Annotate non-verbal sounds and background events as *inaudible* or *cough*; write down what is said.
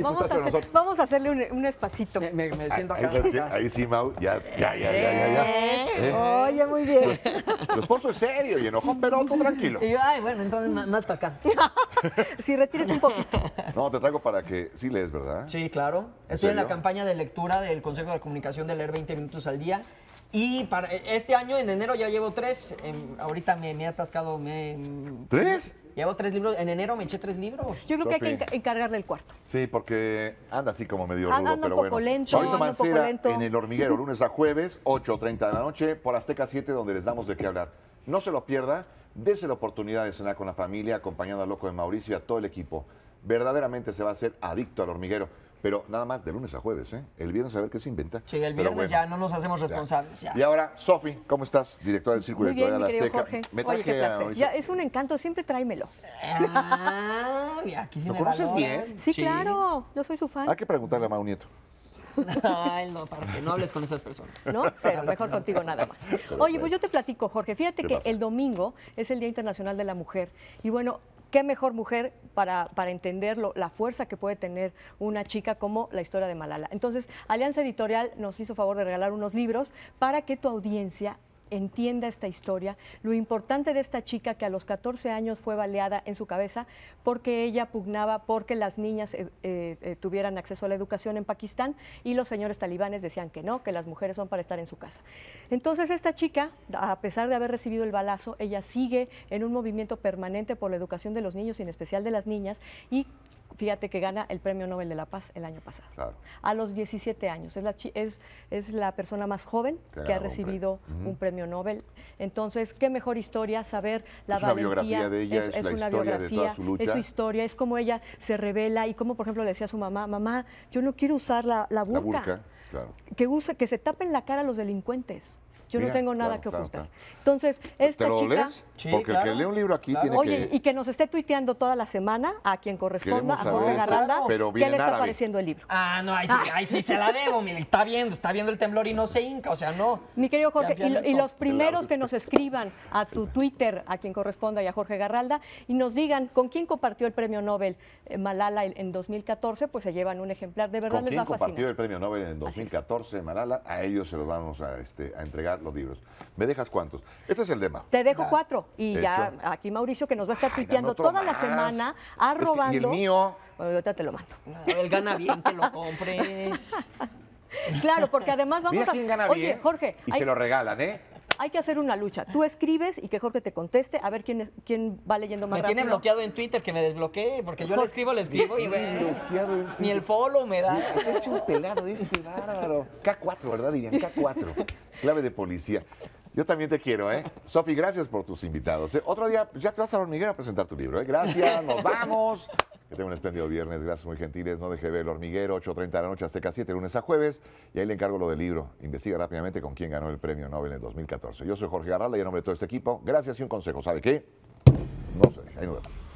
vamos, a vamos a hacerle un, un espacito. Me, siento Ahí, sí, Mau, ya, ya, ya, ya, ya. ¿Eh? ¿Eh? Oye, muy bien. Tu esposo es serio y enojado pero tú tranquilo. Y yo, ay, bueno, entonces más, para acá. si *laughs* retires un poquito. No, te traigo para que sí lees, ¿verdad? Sí, claro. Estoy en la campaña de lectura del Consejo de Comunicación de leer 20 minutos al día. Y para este año, en enero, ya llevo tres. Em, ahorita me, me, he atascado. Mm, ¿Tres? Llevo tres libros. En enero me eché tres libros. Yo creo que hay que encargarle el cuarto. Sí, porque anda así como medio ah, rudo, anda pero un poco Lento, Mancera, lento. en El Hormiguero, lunes a jueves, 8.30 de la noche, por Azteca 7, donde les damos de qué hablar. No se lo pierda. dése la oportunidad de cenar con la familia, acompañando al loco de Mauricio y a todo el equipo. Verdaderamente se va a hacer adicto al hormiguero. Pero nada más de lunes a jueves, ¿eh? El viernes a ver qué se inventa. Sí, el viernes ya no nos hacemos responsables. Y ahora, Sofi, ¿cómo estás? Directora del Círculo de la Azteca. Jorge. Me traje Oye, qué es un encanto, siempre tráemelo. Ah, aquí sí ¿Lo me conoces bien? Sí, claro. Yo soy su fan. Hay que preguntarle a Mau Nieto. Ay, no, para que no hables con esas personas. No, cero, mejor contigo nada más. Oye, pues yo te platico, Jorge. Fíjate que el domingo es el Día Internacional de la Mujer. Y bueno, qué mejor mujer para, para entenderlo, la fuerza que puede tener una chica como la historia de Malala. Entonces, Alianza Editorial nos hizo favor de regalar unos libros para que tu audiencia entienda esta historia, lo importante de esta chica que a los 14 años fue baleada en su cabeza porque ella pugnaba porque las niñas eh, eh, eh, tuvieran acceso a la educación en Pakistán y los señores talibanes decían que no, que las mujeres son para estar en su casa. Entonces esta chica, a pesar de haber recibido el balazo, ella sigue en un movimiento permanente por la educación de los niños y en especial de las niñas y fíjate que gana el Premio Nobel de la Paz el año pasado. A los 17 años. Es la, es, es la persona más joven que, ha recibido un, premio Nobel. Entonces, qué mejor historia saber la biografía de ella, es, una biografía, Es su historia, es como ella se revela y como, por ejemplo, le decía a su mamá, mamá, yo no quiero usar la, la que, use, que se tapen la cara a los delincuentes. Yo no tengo nada que ocultar. Entonces, esta chica... Porque el que lee un libro aquí tiene que... Oye, y que nos esté tuiteando toda la semana a quien corresponda, a Jorge Garralda, ¿qué le está pareciendo el libro? Ah, no, ahí sí, se la debo. Mire, está viendo, está viendo el temblor y no se hinca, o sea, no. Mi querido Jorge, y, los primeros que nos escriban a tu Twitter, a quien corresponda y a Jorge Garralda, y nos digan con quién compartió el premio Nobel eh, Malala en 2014, pues se llevan un ejemplar. De verdad les va a compartió el premio Nobel en 2014 Malala? A ellos se los vamos este, a entregar los libros. ¿Me dejas cuántos? Este es el lema. Te dejo cuatro. Y ya aquí Mauricio, que nos va a estar tuiteando toda la semana, arrobando. Es el mío. Bueno, ahorita te lo mando. Ah, él gana bien que lo compres. *laughs* Claro, porque además vamos a. Quién gana Oye, Jorge. Y se lo regalan, ¿eh? hay que hacer una lucha. Tú escribes y que Jorge te conteste a ver quién, quién va leyendo más me rápido. Me tiene bloqueado en Twitter, que me desbloquee, porque yo le escribo, le escribo y ni el follow me da. He hecho un pelado este bárbaro. K4, ¿verdad, Dirían? K4, clave de policía. Yo también te quiero, ¿eh? Sofi, gracias por tus invitados. ¿eh? Otro día ya te vas a hormiguera a presentar tu libro, ¿eh? Gracias, nos vamos. Que tenga un espléndido viernes, gracias, muy gentiles. No deje ver el hormiguero, 8.30 de la noche, Azteca 7, lunes a jueves. Y ahí le encargo lo del libro. Investiga rápidamente con quién ganó el premio Nobel en 2014. Yo soy Jorge Garrala y en nombre de todo este equipo, gracias y un consejo. ¿Sabe qué? No sé, ahí no